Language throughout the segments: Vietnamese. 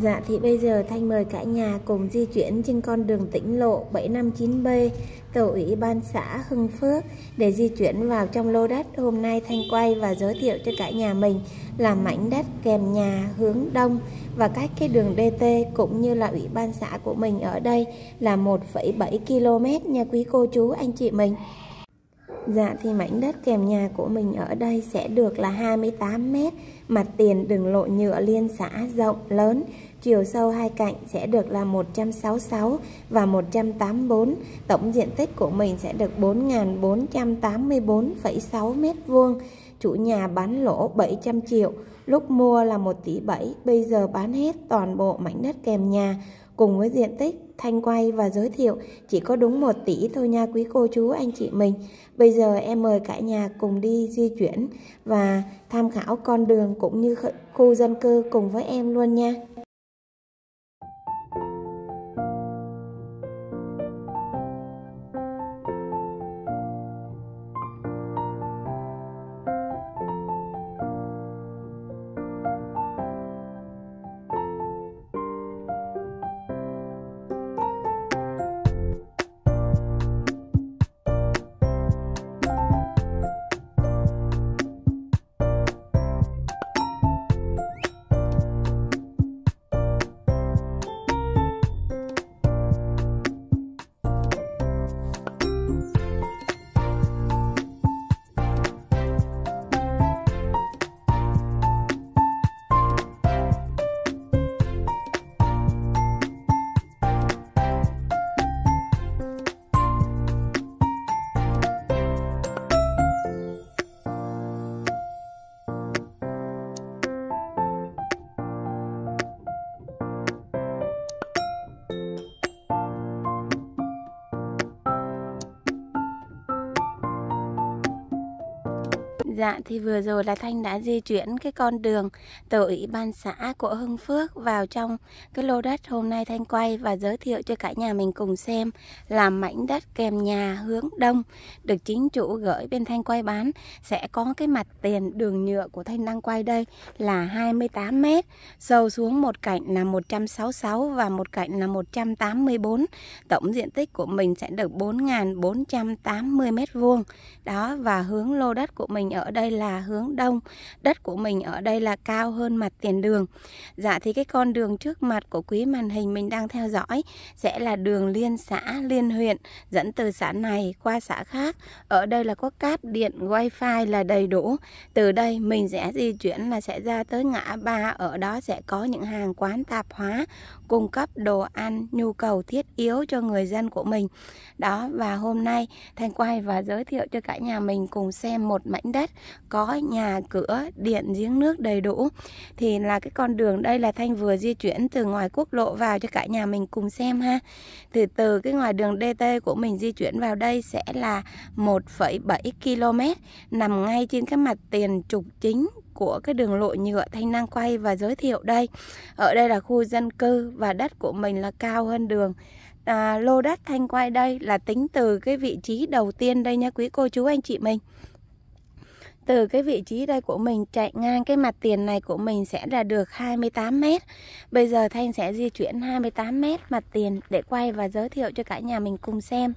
Dạ thì bây giờ Thanh mời cả nhà cùng di chuyển trên con đường tỉnh lộ 759B, tổ ủy ban xã Hưng Phước để di chuyển vào trong lô đất hôm nay Thanh quay và giới thiệu cho cả nhà mình là mảnh đất kèm nhà hướng đông và cách cái đường DT cũng như là ủy ban xã của mình ở đây là 1,7 km nha quý cô chú anh chị mình. Dạ thì mảnh đất kèm nhà của mình ở đây sẽ được là 28 mét, mặt tiền đường lộ nhựa liên xã rộng lớn, chiều sâu hai cạnh sẽ được là 166 và 184, tổng diện tích của mình sẽ được 4.484,6 mét vuông chủ nhà bán lỗ 700 triệu, lúc mua là 1 tỷ 7, bây giờ bán hết toàn bộ mảnh đất kèm nhà cùng với diện tích Thanh quay và giới thiệu chỉ có đúng 1 tỷ thôi nha quý cô chú anh chị mình. Bây giờ em mời cả nhà cùng đi di chuyển và tham khảo con đường cũng như khu dân cư cùng với em luôn nha. Dạ thì vừa rồi là Thanh đã di chuyển cái con đường từ ủy ban xã của Hưng Phước vào trong cái lô đất hôm nay Thanh quay và giới thiệu cho cả nhà mình cùng xem là mảnh đất kèm nhà hướng đông được chính chủ gửi bên Thanh quay bán sẽ có cái mặt tiền đường nhựa của Thanh đang quay đây là 28 m, sâu xuống một cạnh là 166 và một cạnh là 184. Tổng diện tích của mình sẽ được 4.480 m vuông. Đó và hướng lô đất của mình ở đây là hướng đông đất của mình ở đây là cao hơn mặt tiền đường dạ thì cái con đường trước mặt của quý màn hình mình đang theo dõi sẽ là đường liên xã liên huyện dẫn từ xã này qua xã khác ở đây là có cáp điện wifi là đầy đủ từ đây mình sẽ di chuyển là sẽ ra tới ngã ba ở đó sẽ có những hàng quán tạp hóa cung cấp đồ ăn nhu cầu thiết yếu cho người dân của mình đó và hôm nay Thanh quay và giới thiệu cho cả nhà mình cùng xem một mảnh đất có nhà cửa điện giếng nước đầy đủ thì là cái con đường đây là thanh vừa di chuyển từ ngoài quốc lộ vào cho cả nhà mình cùng xem ha từ từ cái ngoài đường DT của mình di chuyển vào đây sẽ là 1,7 km nằm ngay trên cái mặt tiền trục chính của cái đường lộ nhựa Thanh Năng quay và giới thiệu đây. Ở đây là khu dân cư và đất của mình là cao hơn đường. À, lô đất Thanh quay đây là tính từ cái vị trí đầu tiên đây nha quý cô chú anh chị mình từ cái vị trí đây của mình chạy ngang cái mặt tiền này của mình sẽ là được 28 m. Bây giờ Thanh sẽ di chuyển 28 m mặt tiền để quay và giới thiệu cho cả nhà mình cùng xem.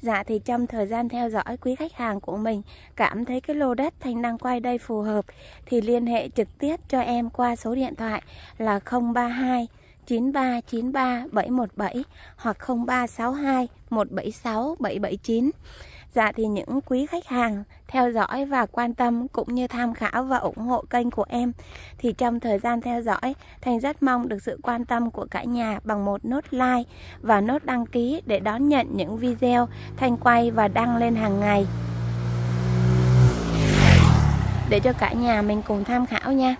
Dạ thì trong thời gian theo dõi quý khách hàng của mình cảm thấy cái lô đất Thanh đang quay đây phù hợp thì liên hệ trực tiếp cho em qua số điện thoại là 032 9393717 hoặc 0362 176 779. Dạ thì những quý khách hàng theo dõi và quan tâm cũng như tham khảo và ủng hộ kênh của em thì trong thời gian theo dõi Thành rất mong được sự quan tâm của cả nhà bằng một nốt like và nốt đăng ký để đón nhận những video Thành quay và đăng lên hàng ngày để cho cả nhà mình cùng tham khảo nha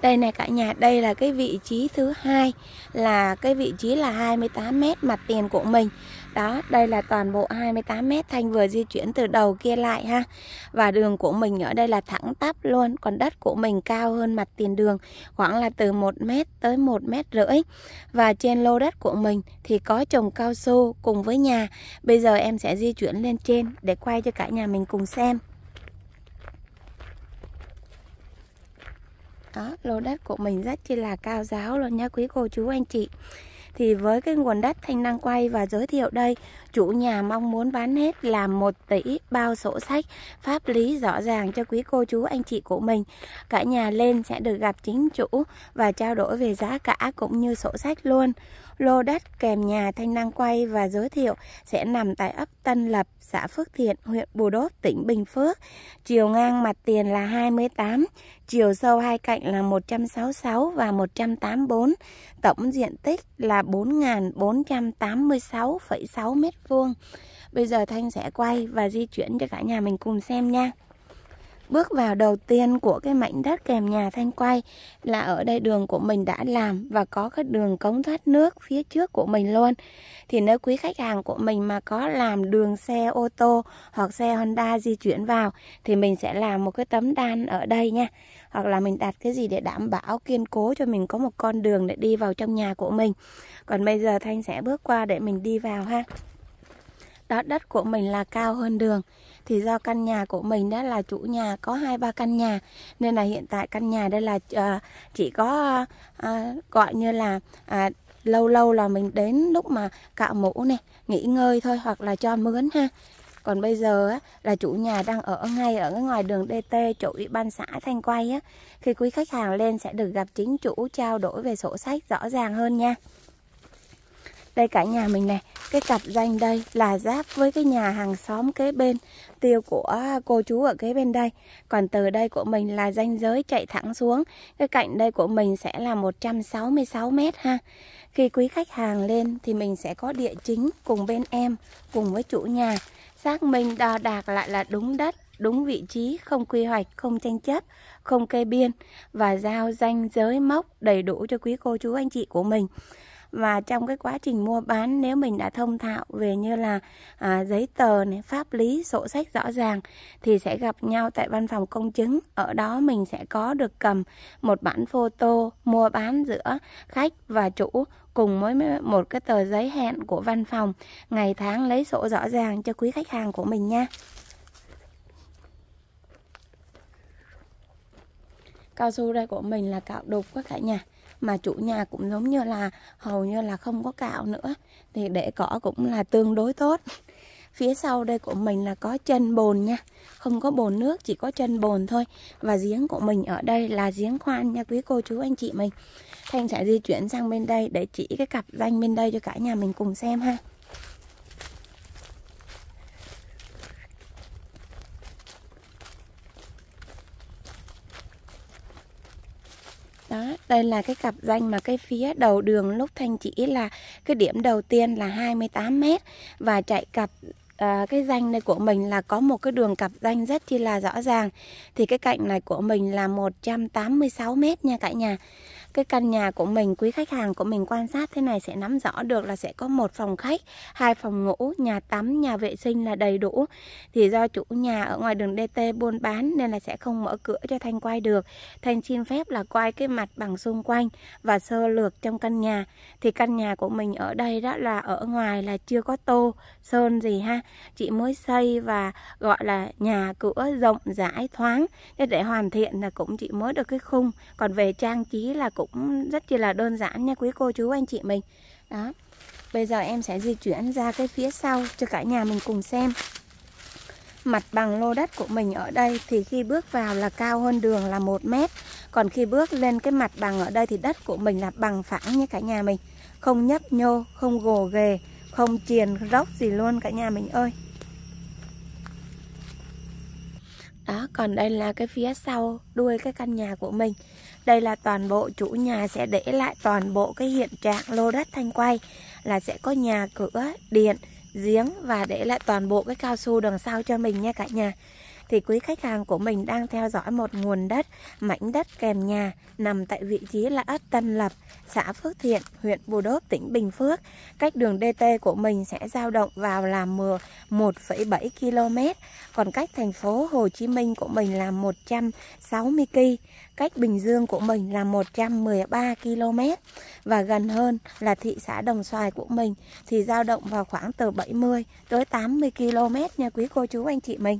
đây này cả nhà đây là cái vị trí thứ hai là cái vị trí là 28m mặt tiền của mình đó đây là toàn bộ 28 mét Thanh vừa di chuyển từ đầu kia lại ha và đường của mình ở đây là thẳng tắp luôn còn đất của mình cao hơn mặt tiền đường khoảng là từ 1 mét tới 1 mét rưỡi và trên lô đất của mình thì có trồng cao su cùng với nhà bây giờ em sẽ di chuyển lên trên để quay cho cả nhà mình cùng xem đó lô đất của mình rất chi là cao giáo luôn nha quý cô chú anh chị thì với cái nguồn đất Thanh năng quay và giới thiệu đây Chủ nhà mong muốn bán hết là một tỷ bao sổ sách pháp lý rõ ràng cho quý cô chú anh chị của mình. Cả nhà lên sẽ được gặp chính chủ và trao đổi về giá cả cũng như sổ sách luôn. Lô đất kèm nhà Thanh đang quay và giới thiệu sẽ nằm tại ấp Tân Lập, xã Phước Thiện, huyện Bù Đốt, tỉnh Bình Phước. Chiều ngang mặt tiền là 28, chiều sâu hai cạnh là 166 và 184. Tổng diện tích là 4.486,6 m2 vuông. Bây giờ Thanh sẽ quay và di chuyển cho cả nhà mình cùng xem nha. Bước vào đầu tiên của cái mảnh đất kèm nhà Thanh quay là ở đây đường của mình đã làm và có cái đường cống thoát nước phía trước của mình luôn. Thì nếu quý khách hàng của mình mà có làm đường xe ô tô hoặc xe Honda di chuyển vào thì mình sẽ làm một cái tấm đan ở đây nha. Hoặc là mình đặt cái gì để đảm bảo kiên cố cho mình có một con đường để đi vào trong nhà của mình. Còn bây giờ Thanh sẽ bước qua để mình đi vào ha đó đất của mình là cao hơn đường thì do căn nhà của mình đó là chủ nhà có hai ba căn nhà nên là hiện tại căn nhà đây là uh, chỉ có uh, uh, gọi như là uh, lâu lâu là mình đến lúc mà cạo mũ này nghỉ ngơi thôi hoặc là cho mướn ha còn bây giờ á, là chủ nhà đang ở ngay ở ngoài đường DT chỗ ủy ban xã Thanh Quay á. Khi quý khách hàng lên sẽ được gặp chính chủ trao đổi về sổ sách rõ ràng hơn nha đây cả nhà mình này cái cặp danh đây là giáp với cái nhà hàng xóm kế bên tiêu của cô chú ở kế bên đây còn từ đây của mình là ranh giới chạy thẳng xuống cái cạnh đây của mình sẽ là 166 mét ha khi quý khách hàng lên thì mình sẽ có địa chính cùng bên em cùng với chủ nhà xác minh đo đạc lại là đúng đất đúng vị trí, không quy hoạch, không tranh chấp, không kê biên và giao danh giới mốc đầy đủ cho quý cô chú anh chị của mình và trong cái quá trình mua bán nếu mình đã thông thạo về như là à, giấy tờ này pháp lý sổ sách rõ ràng thì sẽ gặp nhau tại văn phòng công chứng ở đó mình sẽ có được cầm một bản photo mua bán giữa khách và chủ cùng với một cái tờ giấy hẹn của văn phòng ngày tháng lấy sổ rõ ràng cho quý khách hàng của mình nha cao su đây của mình là cạo đục các cả nhà mà chủ nhà cũng giống như là hầu như là không có cạo nữa thì để cỏ cũng là tương đối tốt phía sau đây của mình là có chân bồn nha không có bồn nước chỉ có chân bồn thôi và giếng của mình ở đây là giếng khoan nha quý cô chú anh chị mình thanh sẽ di chuyển sang bên đây để chỉ cái cặp danh bên đây cho cả nhà mình cùng xem ha Đây là cái cặp danh mà cái phía đầu đường lúc Thanh chỉ là cái điểm đầu tiên là 28m và chạy cặp à, cái danh này của mình là có một cái đường cặp danh rất chi là rõ ràng. Thì cái cạnh này của mình là 186m nha cả nhà cái căn nhà của mình quý khách hàng của mình quan sát thế này sẽ nắm rõ được là sẽ có một phòng khách hai phòng ngủ nhà tắm nhà vệ sinh là đầy đủ thì do chủ nhà ở ngoài đường DT buôn bán nên là sẽ không mở cửa cho Thanh quay được Thanh xin phép là quay cái mặt bằng xung quanh và sơ lược trong căn nhà thì căn nhà của mình ở đây đó là ở ngoài là chưa có tô sơn gì ha chị mới xây và gọi là nhà cửa rộng rãi thoáng để, để hoàn thiện là cũng chị mới được cái khung còn về trang trí là cũng cũng rất là đơn giản nha quý cô chú anh chị mình đó bây giờ em sẽ di chuyển ra cái phía sau cho cả nhà mình cùng xem mặt bằng lô đất của mình ở đây thì khi bước vào là cao hơn đường là một mét còn khi bước lên cái mặt bằng ở đây thì đất của mình là bằng phẳng nha cả nhà mình không nhấp nhô không gồ ghề không triền róc gì luôn cả nhà mình ơi đó còn đây là cái phía sau đuôi cái căn nhà của mình đây là toàn bộ chủ nhà sẽ để lại toàn bộ cái hiện trạng lô đất Thanh Quay là sẽ có nhà cửa, điện, giếng và để lại toàn bộ cái cao su đằng sau cho mình nha cả nhà thì quý khách hàng của mình đang theo dõi một nguồn đất, mảnh đất kèm nhà nằm tại vị trí là ấp Tân Lập, xã Phước Thiện, huyện Bù Đốp, tỉnh Bình Phước. Cách đường DT của mình sẽ dao động vào là 1,7 km, còn cách thành phố Hồ Chí Minh của mình là 160 km cách Bình Dương của mình là 113 km và gần hơn là thị xã Đồng Xoài của mình thì dao động vào khoảng từ 70 tới 80 km nha quý cô chú anh chị mình.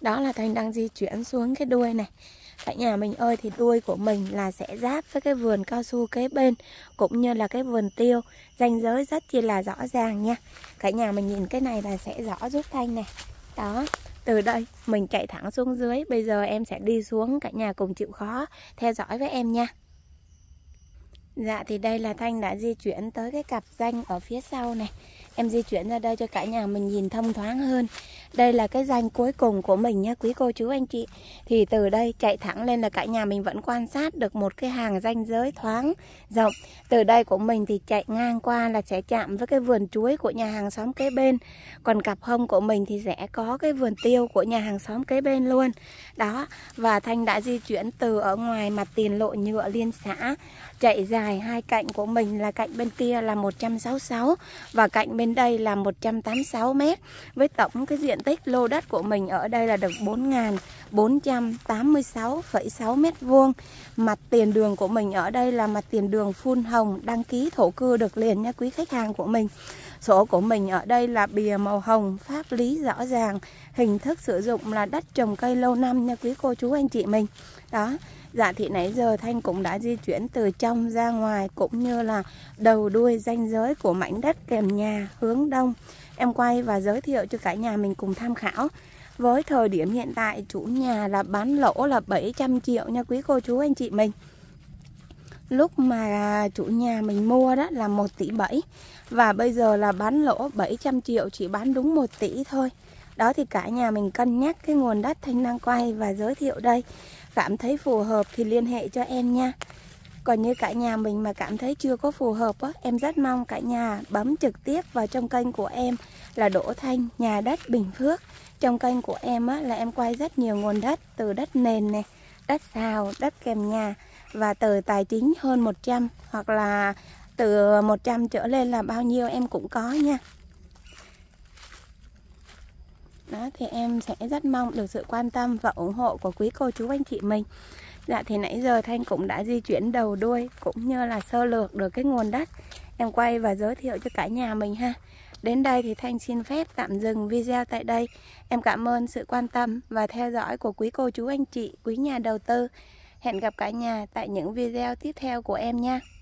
Đó là Thành đang di chuyển xuống cái đuôi này tại nhà mình ơi thì đuôi của mình là sẽ giáp với cái vườn cao su kế bên cũng như là cái vườn tiêu ranh giới rất chi là rõ ràng nha cả nhà mình nhìn cái này là sẽ rõ giúp thanh này đó từ đây mình chạy thẳng xuống dưới Bây giờ em sẽ đi xuống cả nhà cùng chịu khó Theo dõi với em nha Dạ thì đây là Thanh đã di chuyển tới cái cặp danh ở phía sau này em di chuyển ra đây cho cả nhà mình nhìn thông thoáng hơn đây là cái danh cuối cùng của mình nhé quý cô chú anh chị thì từ đây chạy thẳng lên là cả nhà mình vẫn quan sát được một cái hàng ranh giới thoáng rộng từ đây của mình thì chạy ngang qua là sẽ chạm với cái vườn chuối của nhà hàng xóm kế bên còn cặp hông của mình thì sẽ có cái vườn tiêu của nhà hàng xóm kế bên luôn đó và thanh đã di chuyển từ ở ngoài mặt tiền lộ nhựa liên xã chạy dài hai cạnh của mình là cạnh bên kia là 166 và cạnh bên bên đây là 186 m với tổng cái diện tích lô đất của mình ở đây là được 4.486,6 mét vuông. Mặt tiền đường của mình ở đây là mặt tiền đường phun hồng đăng ký thổ cư được liền nha quý khách hàng của mình. Sổ của mình ở đây là bìa màu hồng, pháp lý rõ ràng, hình thức sử dụng là đất trồng cây lâu năm nha quý cô chú anh chị mình. Đó, Dạ thì nãy giờ Thanh cũng đã di chuyển từ trong ra ngoài cũng như là đầu đuôi ranh giới của mảnh đất kèm nhà hướng đông. Em quay và giới thiệu cho cả nhà mình cùng tham khảo. Với thời điểm hiện tại chủ nhà là bán lỗ là 700 triệu nha quý cô chú anh chị mình. Lúc mà chủ nhà mình mua đó là 1 tỷ 7 Và bây giờ là bán lỗ 700 triệu chỉ bán đúng 1 tỷ thôi Đó thì cả nhà mình cân nhắc cái nguồn đất Thanh đang quay và giới thiệu đây cảm thấy phù hợp thì liên hệ cho em nha còn như cả nhà mình mà cảm thấy chưa có phù hợp á em rất mong cả nhà bấm trực tiếp vào trong kênh của em là Đỗ Thanh nhà đất Bình Phước trong kênh của em á là em quay rất nhiều nguồn đất từ đất nền này đất xào đất kèm nhà và từ tài chính hơn 100 hoặc là từ 100 trở lên là bao nhiêu em cũng có nha đó thì em sẽ rất mong được sự quan tâm và ủng hộ của quý cô chú anh chị mình dạ thì nãy giờ thanh cũng đã di chuyển đầu đuôi cũng như là sơ lược được cái nguồn đất em quay và giới thiệu cho cả nhà mình ha Đến đây thì Thanh xin phép tạm dừng video tại đây. Em cảm ơn sự quan tâm và theo dõi của quý cô chú anh chị, quý nhà đầu tư. Hẹn gặp cả nhà tại những video tiếp theo của em nha.